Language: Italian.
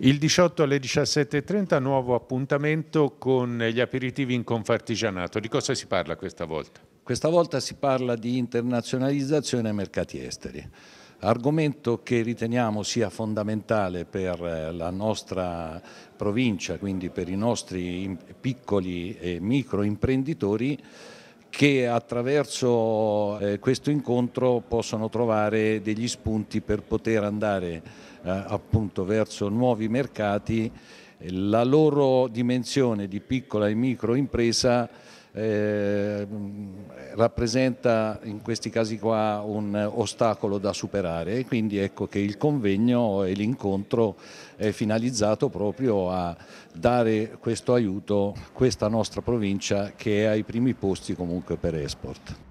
Il 18 alle 17.30 nuovo appuntamento con gli aperitivi in Confartigianato. Di cosa si parla questa volta? Questa volta si parla di internazionalizzazione ai mercati esteri, argomento che riteniamo sia fondamentale per eh, la nostra provincia, quindi per i nostri piccoli e micro imprenditori che attraverso eh, questo incontro possono trovare degli spunti per poter andare eh, appunto verso nuovi mercati. La loro dimensione di piccola e micro impresa eh, rappresenta in questi casi qua un ostacolo da superare e quindi ecco che il convegno e l'incontro è finalizzato proprio a dare questo aiuto a questa nostra provincia che è ai primi posti comunque per Esport.